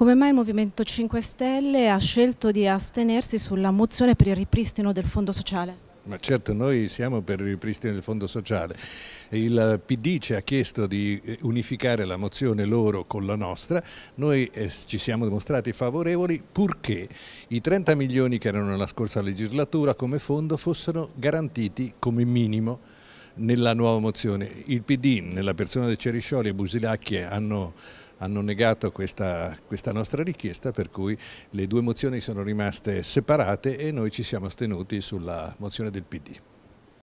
Come mai il Movimento 5 Stelle ha scelto di astenersi sulla mozione per il ripristino del fondo sociale? Ma certo noi siamo per il ripristino del fondo sociale. Il PD ci ha chiesto di eh, unificare la mozione loro con la nostra, noi eh, ci siamo dimostrati favorevoli purché i 30 milioni che erano nella scorsa legislatura come fondo fossero garantiti come minimo nella nuova mozione. Il PD, nella persona di Ceriscioli e Busilacchi, hanno, hanno negato questa, questa, nostra richiesta, per cui le due mozioni sono rimaste separate e noi ci siamo astenuti sulla mozione del PD.